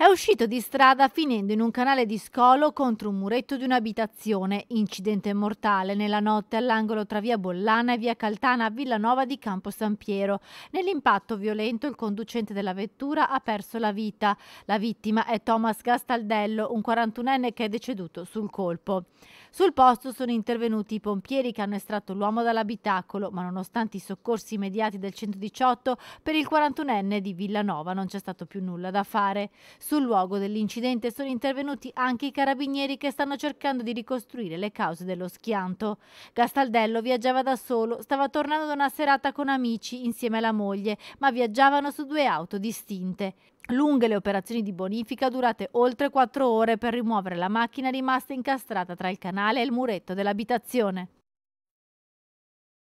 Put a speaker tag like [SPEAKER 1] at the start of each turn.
[SPEAKER 1] è uscito di strada finendo in un canale di scolo contro un muretto di un'abitazione, incidente mortale nella notte all'angolo tra via Bollana e via Caltana a Villanova di Campo San Piero. Nell'impatto violento il conducente della vettura ha perso la vita. La vittima è Thomas Gastaldello, un 41enne che è deceduto sul colpo. Sul posto sono intervenuti i pompieri che hanno estratto l'uomo dall'abitacolo, ma nonostante i soccorsi immediati del 118, per il 41enne di Villanova non c'è stato più nulla da fare. Sul luogo dell'incidente sono intervenuti anche i carabinieri che stanno cercando di ricostruire le cause dello schianto. Gastaldello viaggiava da solo, stava tornando da una serata con amici insieme alla moglie, ma viaggiavano su due auto distinte. Lunghe le operazioni di bonifica durate oltre quattro ore per rimuovere la macchina rimasta incastrata tra il canale e il muretto dell'abitazione.